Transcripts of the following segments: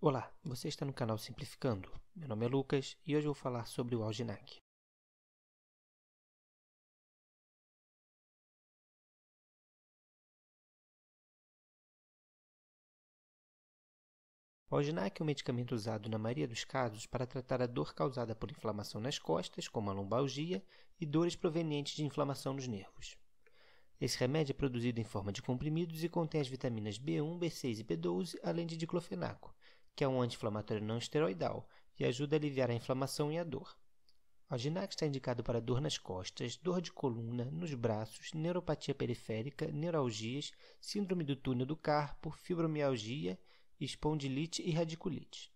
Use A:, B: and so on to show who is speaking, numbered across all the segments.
A: Olá, você está no canal Simplificando. Meu nome é Lucas e hoje vou falar sobre o
B: Alginac.
C: O Alginac é um medicamento usado na maioria dos casos para tratar a dor causada por inflamação nas costas, como a lombalgia, e dores provenientes de inflamação nos nervos. Esse remédio é produzido em forma de comprimidos e contém as vitaminas B1, B6 e B12, além de diclofenaco que é um anti-inflamatório não esteroidal e ajuda a aliviar a inflamação e a dor. O está indicado para dor nas costas, dor de coluna, nos braços, neuropatia periférica, neuralgias, síndrome do túnel do carpo, fibromialgia, espondilite e radiculite.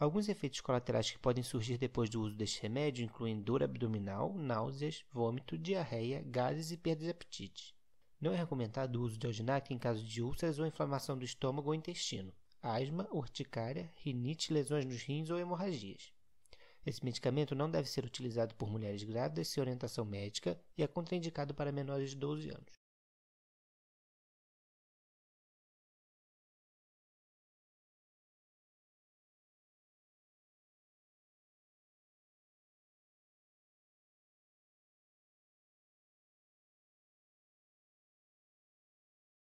C: Alguns efeitos colaterais que podem surgir depois do uso deste remédio incluem dor abdominal, náuseas, vômito, diarreia, gases e perda de apetite. Não é recomendado o uso de alginac em caso de úlceras ou inflamação do estômago ou intestino asma, urticária, rinite, lesões nos rins ou hemorragias. Esse medicamento não deve ser utilizado por mulheres grávidas sem orientação médica e é contraindicado para menores de 12 anos.